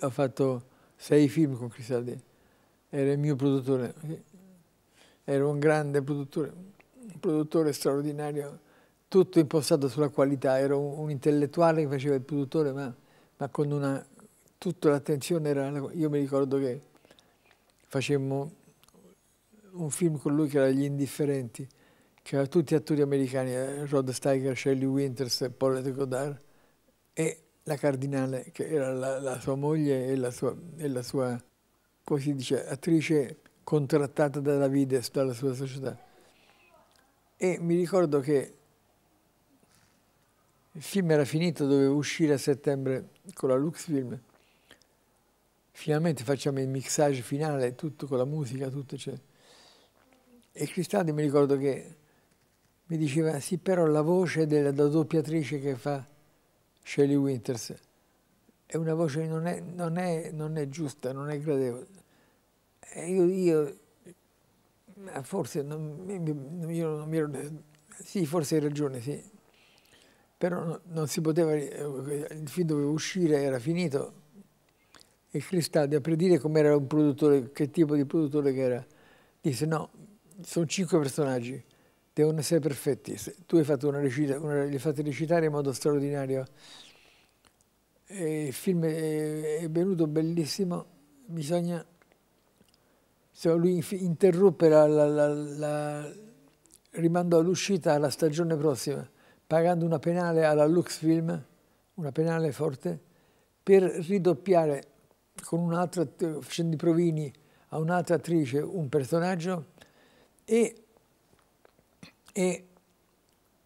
Ho fatto sei film con Crisaldi, era il mio produttore, era un grande produttore, un produttore straordinario, tutto impostato sulla qualità, era un, un intellettuale che faceva il produttore, ma, ma con una... tutta l'attenzione era... Io mi ricordo che facemmo un film con lui che era Gli Indifferenti, che aveva tutti attori americani, eh, Rod Steiger, Shelley Winters, Paul Godard, e la cardinale, che era la, la sua moglie e la sua, e la sua, così dice, attrice contrattata da Davides, dalla sua società. E mi ricordo che il film era finito, doveva uscire a settembre con la Luxfilm. Finalmente facciamo il mixage finale, tutto con la musica, tutto eccetera. E Cristaldi mi ricordo che mi diceva, sì però la voce della doppiatrice che fa Shelley Winters, è una voce che non è, non è, non è giusta, non è gradevole. E io, io forse non, io non mi ero... Sì, forse hai ragione, sì. Però non si poteva... Eh, il film doveva uscire, era finito. E Cristaldi, a predire com'era un produttore, che tipo di produttore che era, disse no, sono cinque personaggi devono essere perfetti. Tu hai fatto una recita, una, li fate recitare in modo straordinario. E il film è, è venuto bellissimo, bisogna... Insomma, lui interrompe la, la, la, la rimandò l'uscita alla stagione prossima, pagando una penale alla Lux Film, una penale forte, per ridoppiare con un'altra, facendo i provini a un'altra attrice un personaggio e e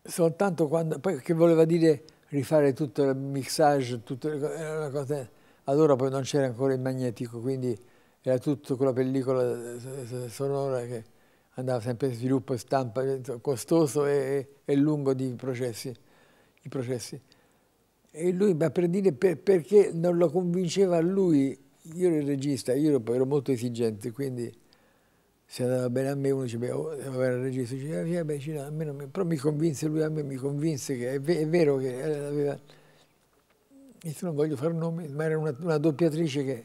soltanto quando, poi che voleva dire rifare tutto il mixage, tutto, era una cosa, allora poi non c'era ancora il magnetico, quindi era tutto quella pellicola eh, eh, eh, sonora che andava sempre in sviluppo e stampa, costoso e, e lungo di processi, i processi. E lui, ma per dire per, perché non lo convinceva lui, io ero il regista, io ero, ero molto esigente, quindi se andava bene a me, uno diceva, oh, era il regista, diceva, via, beh, ci, no, mi, però mi convinse lui a me, mi convinse che è, è vero che eh, aveva, detto, non voglio fare un nome, ma era una, una doppiatrice che,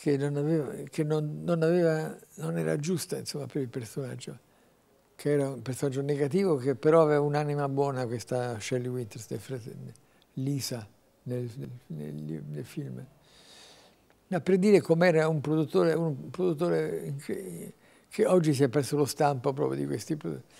che, non, aveva, che non, non, aveva, non era giusta insomma, per il personaggio, che era un personaggio negativo che però aveva un'anima buona questa Shelley Winters, Lisa, nel, nel, nel, nel film da predire com'era un produttore, un produttore che, che oggi si è perso lo stampo proprio di questi prodotti.